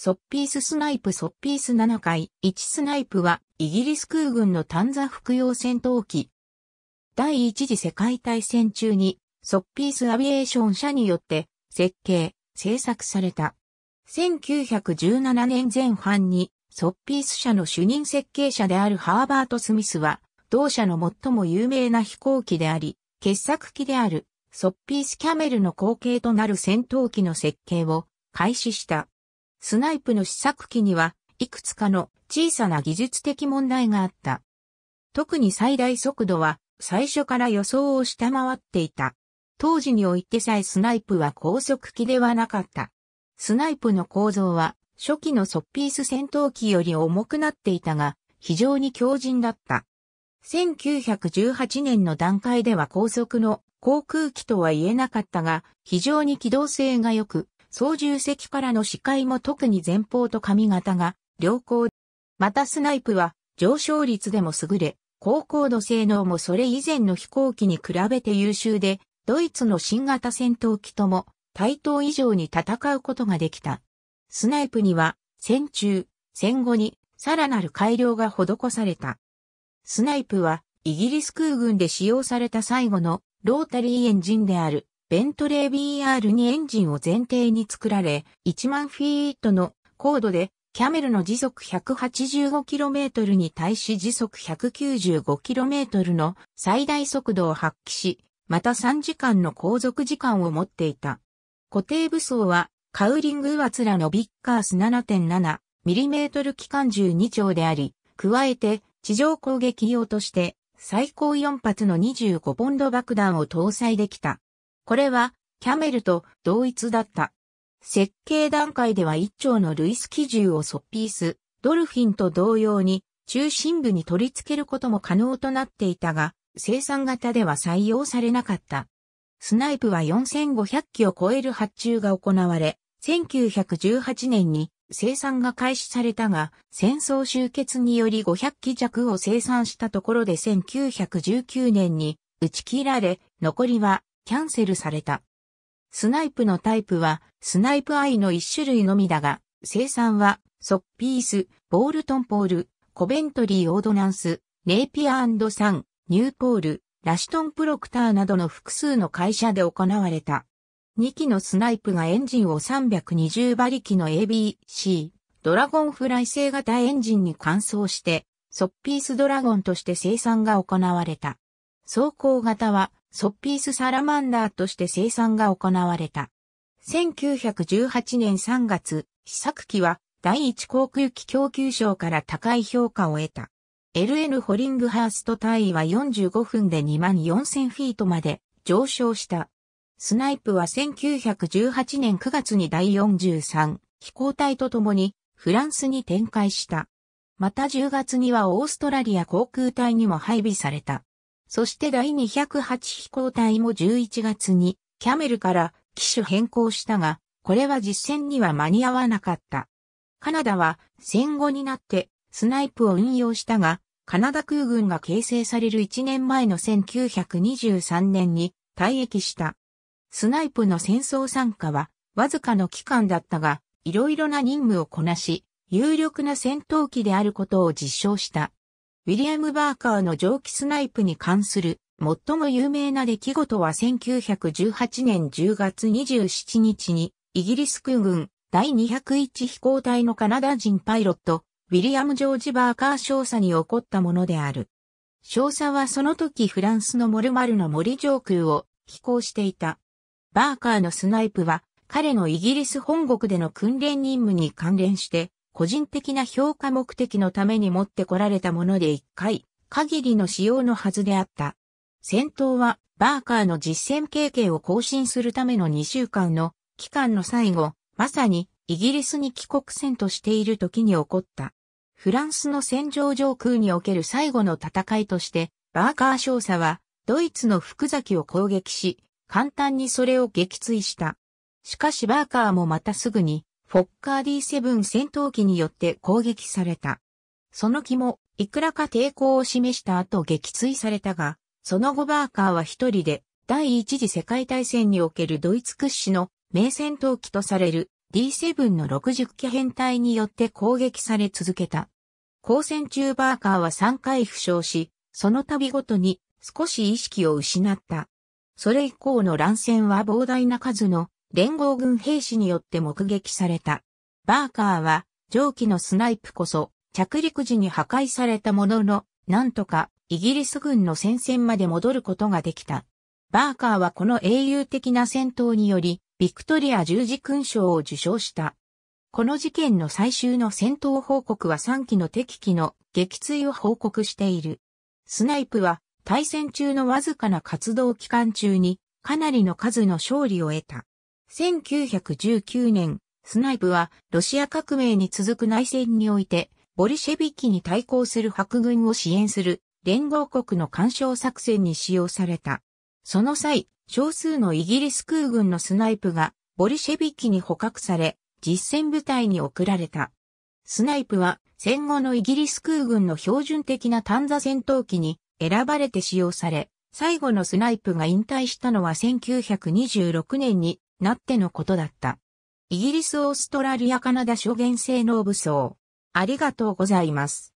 ソッピーススナイプソッピース7回1スナイプはイギリス空軍の短座服用戦闘機。第一次世界大戦中にソッピースアビエーション社によって設計、製作された。1917年前半にソッピース社の主任設計者であるハーバート・スミスは同社の最も有名な飛行機であり、傑作機であるソッピースキャメルの後継となる戦闘機の設計を開始した。スナイプの試作機には、いくつかの小さな技術的問題があった。特に最大速度は、最初から予想を下回っていた。当時においてさえスナイプは高速機ではなかった。スナイプの構造は、初期のソッピース戦闘機より重くなっていたが、非常に強靭だった。1918年の段階では高速の航空機とは言えなかったが、非常に機動性が良く、操縦席からの視界も特に前方と髪型が良好。またスナイプは上昇率でも優れ、高高度性能もそれ以前の飛行機に比べて優秀で、ドイツの新型戦闘機とも対等以上に戦うことができた。スナイプには戦中、戦後にさらなる改良が施された。スナイプはイギリス空軍で使用された最後のロータリーエンジンであるベントレー BR2 エンジンを前提に作られ、1万フィートの高度でキャメルの時速 185km に対し時速 195km の最大速度を発揮し、また3時間の航続時間を持っていた。固定武装は、カウリングアツラのビッカース 7.7mm 機関銃2丁であり、加えて地上攻撃用として最高4発の25ポンド爆弾を搭載できた。これはキャメルと同一だった。設計段階では一丁のルイス基銃をソッピース、ドルフィンと同様に中心部に取り付けることも可能となっていたが、生産型では採用されなかった。スナイプは4500機を超える発注が行われ、1918年に生産が開始されたが、戦争終結により500機弱を生産したところで1919年に打ち切られ、残りはキャンセルされた。スナイプのタイプは、スナイプアイの一種類のみだが、生産は、ソッピース、ボールトンポール、コベントリー・オードナンス、ネイピアサン、ニューポール、ラシトン・プロクターなどの複数の会社で行われた。2機のスナイプがエンジンを320馬力の ABC、ドラゴンフライ製型エンジンに換装して、ソッピースドラゴンとして生産が行われた。走行型は、ソッピースサラマンダーとして生産が行われた。1918年3月、試作機は第一航空機供給賞から高い評価を得た。LN ホリングハースト単位は45分で2万4000フィートまで上昇した。スナイプは1918年9月に第43飛行隊と共にフランスに展開した。また10月にはオーストラリア航空隊にも配備された。そして第208飛行隊も11月にキャメルから機種変更したが、これは実戦には間に合わなかった。カナダは戦後になってスナイプを運用したが、カナダ空軍が形成される1年前の1923年に退役した。スナイプの戦争参加はわずかの期間だったが、いろいろな任務をこなし、有力な戦闘機であることを実証した。ウィリアム・バーカーの蒸気スナイプに関する最も有名な出来事は1918年10月27日にイギリス空軍第201飛行隊のカナダ人パイロットウィリアム・ジョージ・バーカー少佐に起こったものである。少佐はその時フランスのモルマルの森上空を飛行していた。バーカーのスナイプは彼のイギリス本国での訓練任務に関連して個人的な評価目的のために持ってこられたもので1回、限りの使用のはずであった。戦闘は、バーカーの実戦経験を更新するための2週間の期間の最後、まさにイギリスに帰国戦としている時に起こった。フランスの戦場上空における最後の戦いとして、バーカー少佐は、ドイツの福崎を攻撃し、簡単にそれを撃墜した。しかしバーカーもまたすぐに、フォッカー D7 戦闘機によって攻撃された。その機も、いくらか抵抗を示した後撃墜されたが、その後バーカーは一人で、第一次世界大戦におけるドイツ屈指の名戦闘機とされる D7 の60機編隊によって攻撃され続けた。交戦中バーカーは3回負傷し、その度ごとに少し意識を失った。それ以降の乱戦は膨大な数の連合軍兵士によって目撃された。バーカーは、蒸気のスナイプこそ、着陸時に破壊されたものの、なんとか、イギリス軍の戦線まで戻ることができた。バーカーはこの英雄的な戦闘により、ビクトリア十字勲章を受章した。この事件の最終の戦闘報告は3機の敵機の撃墜を報告している。スナイプは対戦中のわずかな活動期間中にかなりの数の勝利を得た。1919年、スナイプはロシア革命に続く内戦において、ボリシェビキに対抗する白軍を支援する連合国の干渉作戦に使用された。その際、少数のイギリス空軍のスナイプがボリシェビキに捕獲され、実戦部隊に送られた。スナイプは戦後のイギリス空軍の標準的な単座戦闘機に選ばれて使用され、最後のスナイプが引退したのは1926年になってのことだった。イギリスオーストラリアカナダ諸元性能武装。ありがとうございます。